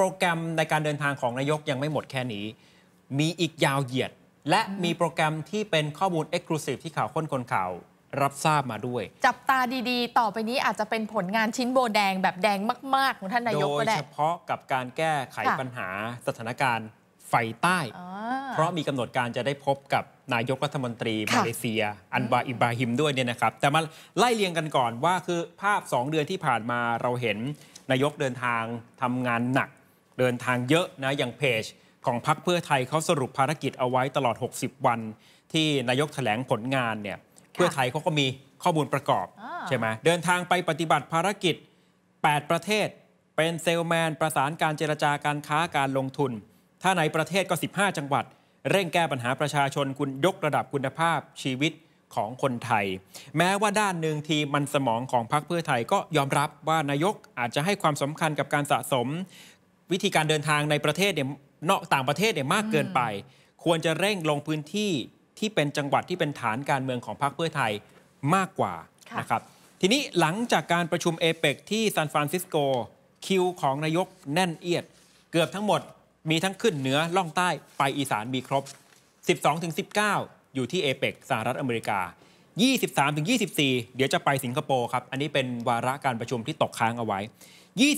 รแกรมในการเดินทางของนายกยังไม่หมดแค่นี้ มีอีกยาวเหยียด และมีโปรแกรมที่เป็นข้อมูล Exclusive ที่ข่าวค้นคนข่าว รับทราบมาด้วย จับตาดีๆ ต่อไปนี้อาจจะเป็นผลงานชิ้นโบแดงแบบแดงมาก ๆ ของท่านนายกก็ได้โดยเฉพาะกับการแก้ไขปัญหาสถานการณ์ไฟใต้ เพราะมีกำหนดการจะได้พบกับนายกรัฐมนตรีมาเลเซีย อันบาอิบราฮิมด้วยเนี่ยนะครับ แต่มาไล่เรียงกันก่อนว่าคือภาพ 2 เดือนที่ผ่านมาเราเห็นนายกเดินทางทำงานหนักเดินทางเยอะนะอย่างเพจ ของพักเพื่อไทยเขาสรุปภารกิจเอาไว้ตลอด 60 วัน ที่นายกถแถลงผลงานเนี่ยเพื่อไทยเขาก็มีข้อมูลประกอบอใช่ไหมเดินทางไปปฏิบัติภารกิจ 8 ประเทศ เป็นเซลแมนประสานการเจรจาการค้าการลงทุน ถ้าในประเทศก็ 15 จังหวัด เร่งแก้ปัญหาประชาชนคุณยกระดับคุณภาพชีวิตของคนไทย แม้ว่าด้านหนึ่งทีมันสมองของพรรคเพื่อไทยก็ยอมรับว่านายกอาจจะให้ความสำคัญกับการสะสมวิธีการเดินทางในประเทศเนี่ยนอกต่างประเทศเนี่ยมากเกินไป ควรจะเร่งลงพื้นที่ที่เป็นจังหวัดที่เป็นฐานการเมืองของพรรคเพื่อไทยมากกว่านะครับทีนี้หลังจากการประชุมเอเปกที่ซานฟรานซิสโก คิวของนายกแน่นเอียด เกือบทั้งหมด มีทั้งขึ้นเหนือล่องใต้ไปอีสานมีครบ 12-19 อยู่ที่เอเปกสหรัฐอเมริกา 23-24 เดี๋ยวจะไปสิงคโปร์ครับ อันนี้เป็นวาระการประชุมที่ตกค้างเอาไว้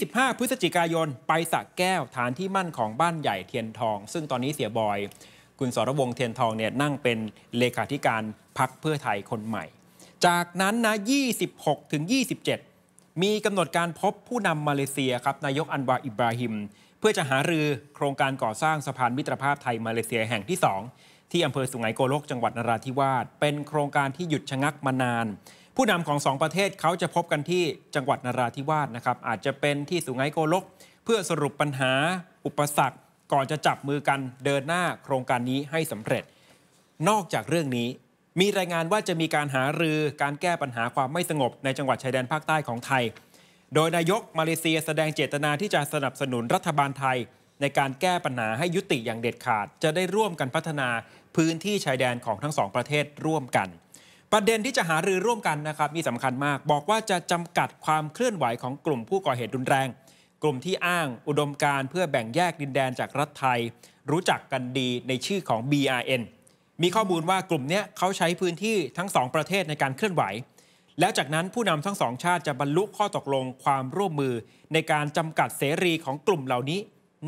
25 พฤศจิกายน ไปสักแก้วฐานที่มั่นของบ้านใหญ่เทียนทอง ซึ่งตอนนี้เสียบอย คุณสรวงเทียนทองเนี่ยนั่งเป็นเลขาธิการพักเพื่อไทยคนใหม่ จากนั้นนะ26 ถึง 27 มีกำหนดการพบผู้นำมาเลเซียครับนายกอันวาอิบราฮิม เพื่อจะหารือโครงการก่อสร้างสะพานมิตรภาพไทยมาเลเซียแห่งที่ 2 ที่อำเภอสุไหงโกลกจังหวัดนราธิวาสเป็นโครงการที่หยุดชะงักมานานผู้นำของ2ประเทศเขาจะพบกันที่จังหวัดนราธิวาสนะครับอาจจะเป็นที่สุงไหงโกลก เพื่อสรุปปัญหาอุปสรรค ก่อนจะจับมือกันเดินหน้าโครงการนี้ให้สำเร็จ นอกจากเรื่องนี้ มีรายงานว่าจะมีการหารือการแก้ปัญหาความไม่สงบในจังหวัดชายแดนภาคใต้ของไทย โดยนายก มาเลเซียแสดงเจตนาที่จะสนับสนุนรัฐบาลไทย ในการแก้ปัญหาให้ยุติอย่างเด็ดขาด จะได้ร่วมกันพัฒนาพื้นที่ชายแดนของทั้งสองประเทศร่วมกันประเด็นที่จะหารือร่วมกันนะครับมีสำคัญมากบอกว่าจะจำกัดความเคลื่อนไหวของกลุ่มผู้ก่อเหตุรุนแรง กลุ่มที่อ้าง อุดมการเพื่อแบ่งแยกดินแดนจากรัฐไทย รู้จักกันดีในชื่อของ BRN มีข้อมูลว่ากลุ่มนี้เขาใช้พื้นที่ทั้งสองประเทศในการเคลื่อนไหว แล้วจากนั้นผู้นำทั้งสองชาติจะบรรลุข้อตกลงความร่วมมือ ในการจำกัดเสรีของกลุ่มเหล่านี้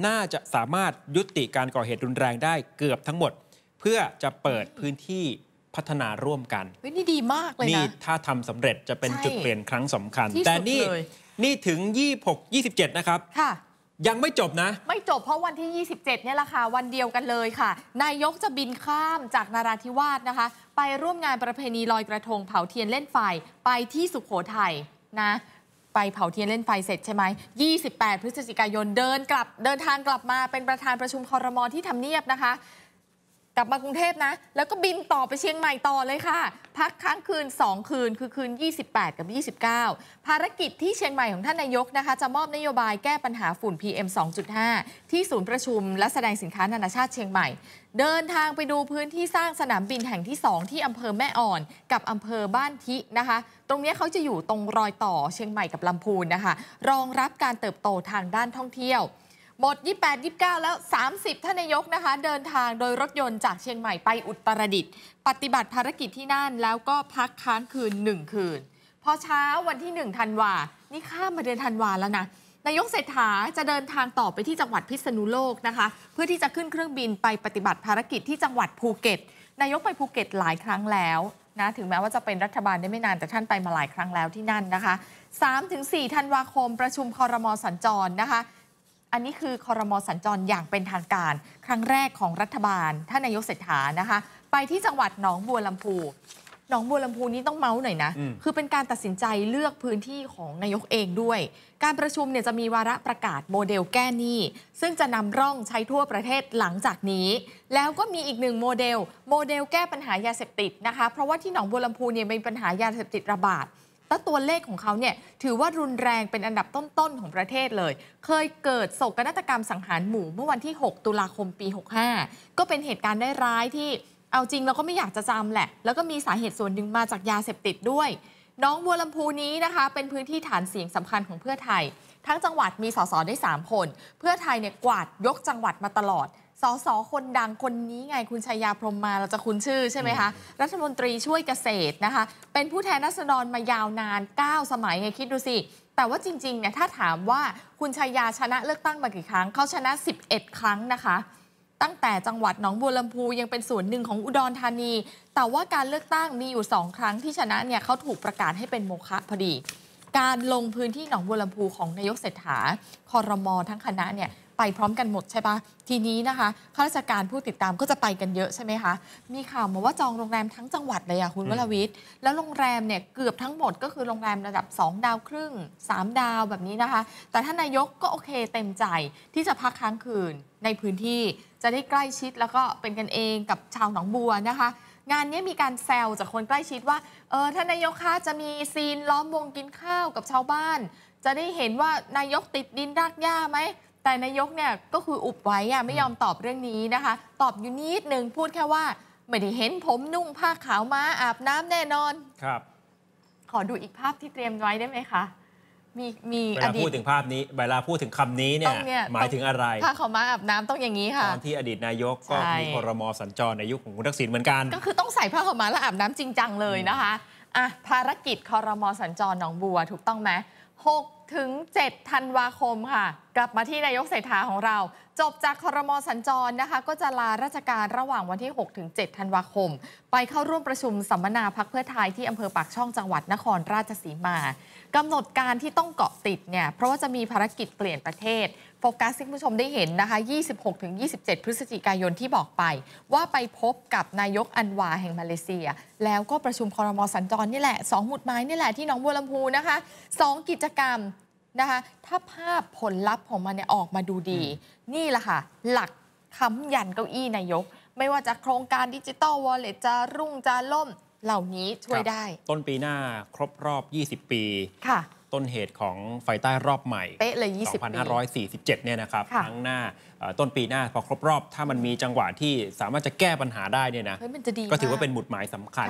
น่าจะสามารถยุติการก่อเหตุรุนแรงได้เกือบทั้งหมด เพื่อจะเปิดพื้นที่พัฒนาร่วมกัน นี่ดีมากเลยนะนี่ถ้าทำสำเร็จจะเป็นจุดเปลี่ยนครั้งสำคัญ แต่นี่นี่ถึง 26 27 นะครับยังไม่จบนะ ไม่จบเพราะวันที่ 27 เนี่ยแหละค่ะวันเดียวกันเลยค่ะ นายกจะบินข้ามจากนาราธิวาสนะคะ ไปร่วมงานประเพณีลอยกระทงเผาเทียนเล่นไฟไปที่สุขโขทัยนะ ไปเผาเทียนเล่นไฟเสร็จใช่ไหม28 พฤศจิกายนเดินกลับ เดินทางกลับมา เป็นประธานประชุมคอรมอที่ทำเนียบนะคะกลับมากรุงเทพนะ แล้วก็บินต่อไปเชียงใหม่ต่อเลยค่ะ พักค้างคืน 2 คืนคือคืน 28 กับ 29 ภารกิจที่เชียงใหม่ของท่านนายกนะคะ จะมอบนโยบายแก้ปัญหาฝุ่น PM 2.5 ที่ศูนย์ประชุมและแสดงสินค้านานาชาติเชียงใหม่ เดินทางไปดูพื้นที่สร้างสนามบินแห่งที่ 2 ที่อำเภอแม่อ่อนกับอำเภอบ้านทินะคะ ตรงนี้เขาจะอยู่ตรงรอยต่อเชียงใหม่กับลำพูนนะคะรองรับการเติบโตทางด้านท่องเที่ยวหมด28 29 แล้ว 30 ท่านนายกนะคะ เดินทางโดยรถยนต์จากเชียงใหม่ไปอุตรดิตถ์ปฏิบัติภารกิจที่นั่นแล้วก็พักค้างคืน 1 คืน พอเช้าวันที่1ธันวา นี่ข้ามมาเดือนธันวาแล้วนะนายกเศรษฐาจะเดินทางต่อไปที่จังหวัดพิษณุโลกนะคะ เพื่อที่จะขึ้นเครื่องบินไปปฏิบัติภารกิจที่จังหวัดภูเก็ต นายกไปภูเก็ตหลายครั้งแล้วนะถึงแม้ว่าจะเป็นรัฐบาลได้ไม่นานแต่ท่านไปมาหลายครั้งแล้วที่นั่นนะคะ 3-4ธันวาคมประชุมคอรมอสัญจรนะคะอันนี้คือคอรมอสัญจรอย่างเป็นทางการ ครั้งแรกของรัฐบาล ท่านนายกเศรษฐา นะคะไปที่จังหวัดหนองบัวลำพู หนองบัวลำพูนี้ต้องเมาส์หน่อยนะ คือเป็นการตัดสินใจเลือกพื้นที่ของนายกเองด้วย การประชุมเนี่ยจะมีวาระประกาศโมเดลแก้หนี้ ซึ่งจะนำร่องใช้ทั่วประเทศหลังจากนี้ แล้วก็มีอีกหนึ่งโมเดล โมเดลแก้ปัญหายาเสพติดนะคะ เพราะว่าที่หนองบัวลำพูเนี่ยเป็นปัญหายาเสพติดระบาดแล้วตัวเลขของเขาเนี่ยถือว่ารุนแรงเป็นอันดับต้นๆ ของประเทศเลย เคยเกิดโศกนาฏกรรมสังหารหมู่ เมื่อวันที่ 6 ตุลาคมปี 65 ก็เป็นเหตุการณ์ได้ร้ายที่เอาจริงเราก็ไม่อยากจะจำแหละ แล้วก็มีสาเหตุส่วนหนึ่งมาจากยาเสพติดด้วย น้องบัวลำพูนี้นะคะ เป็นพื้นที่ฐานเสียงสำคัญของเพื่อไทย ทั้งจังหวัดมีสสได้ 3 คน เพื่อไทยเนี่ยกวาดยกจังหวัดมาตลอดสสคนดังคนนี้ไงคุณชัยยาพรมมาเราจะคุ้นชื่อใช่ไหมคะ รัฐมนตรีช่วยเกษตรนะคะเป็นผู้แทนรัษฎรมายาวนาน 9 สมัยไงคิดดูสิ แต่ว่าจริงๆเนี่ยถ้าถามว่าคุณชัยยาชนะเลือกตั้งมากี่ครั้ง เขาชนะ 11 ครั้งนะคะ ตั้งแต่จังหวัดหนองบัวลำพู ยังเป็นส่วนหนึ่งของอุดรธานี แต่ว่าการเลือกตั้งมีอยู่สองครั้งที่ชนะเนี่ยเขาถูกประกาศให้เป็นโมฆะพอดี การลงพื้นที่หนองบัวลำพูของนายกเศรษฐาคอรมอทั้งคณะเนี่ยไปพร้อมกันหมดใช่ปะทีนี้นะคะข้าราชการผู้ติดตามก็จะไปกันเยอะใช่ไหมคะมีข่าวมาว่าจองโรงแรมทั้งจังหวัดเลยอะคุณวรวิทย์แล้วโรงแรมเนี่ยเกือบทั้งหมดก็คือโรงแรมระดับ 2 ดาวครึ่ง 3 ดาวแบบนี้นะคะ แต่ท่านนายกก็โอเคเต็มใจที่จะพักค้างคืนในพื้นที่จะได้ใกล้ชิดแล้วก็เป็นกันเองกับชาวหนองบัวนะคะ งานนี้มีการแซวจากคนใกล้ชิดว่าเออท่านนายกคะจะมีซีนล้อมวงกินข้าวกับชาวบ้าน จะได้เห็นว่านายกติดดินรากหญ้าไหมแต่นายกเนี่ยก็คืออุบไว้อะไม่ยอมตอบเรื่องนี้นะคะ ตอบอยู่นิดหนึ่งพูดแค่ว่าไม่ได้เห็นผมนุ่งผ้าขาวม้าอาบน้ำแน่นอนครับ ขอดูอีกภาพที่เตรียมไว้ได้ไหมคะ มีมีเวลาพูดถึงภาพนี้เวลาพูดถึงคำนี้เนี่ยหมายถึงอะไรผ้าขาวม้าอาบน้ำต้องอย่างนี้ค่ะ ตอนที่อดีตนายกก็มีครมสัญจรในยุคของคุณทักษิณเหมือนกัน ก็คือต้องใส่ผ้าขาวม้าแล้วอาบน้ำจริงจังเลยนะคะอ่ะภารกิจคอรมอสัญจรหนองบัว ถูกต้องไหมหกถึง 7 ธันวาคมค่ะ กลับมาที่นายกเศรษฐาของเรา จบจากคอรมอสัญจรนะคะ ก็จะลาราชการระหว่างวันที่ 6 ถึง 7 ธันวาคม ไปเข้าร่วมประชุมสัมมนาพักเพื่อไทยที่อำเภอปากช่องจังหวัดนครราชสีมากำหนดการที่ต้องเกาะติดเนี่ยเพราะว่าจะมีภารกิจเปลี่ยนประเทศโฟกัสที่ผู้ชมได้เห็นนะคะ 26-27 พฤศจิกายนที่บอกไป ว่าไปพบกับนายกอันวาแห่งมาเลเซีย แล้วก็ประชุมคอรมอสัญจรนี่แหละ2หมุดไม้นี่แหละที่หนองบัวลำพูนะคะ2 กิจกรรมนะคะถ้าภาพผลลัพธ์ของมันเนี่ยออกมาดูดี นี่แหละค่ะ หลักค้ำยันเก้าอี้นายก ไม่ว่าจะโครงการดิจิตอลวอลเล็ตจะรุ่ง จะล่มเหล่านี้ช่วยได้ ต้นปีหน้าครบรอบ 20 ปีค่ะ ต้นเหตุของไฟใต้รอบใหม่เป๊ะเลย2547เนี่ยนะครับครั้งหน้าต้นปีหน้าพอครบรอบ ถ้ามันมีจังหวะที่สามารถจะแก้ปัญหาได้เนี่ยนะก็ถือว่าเป็นหมุดหมายสำคัญ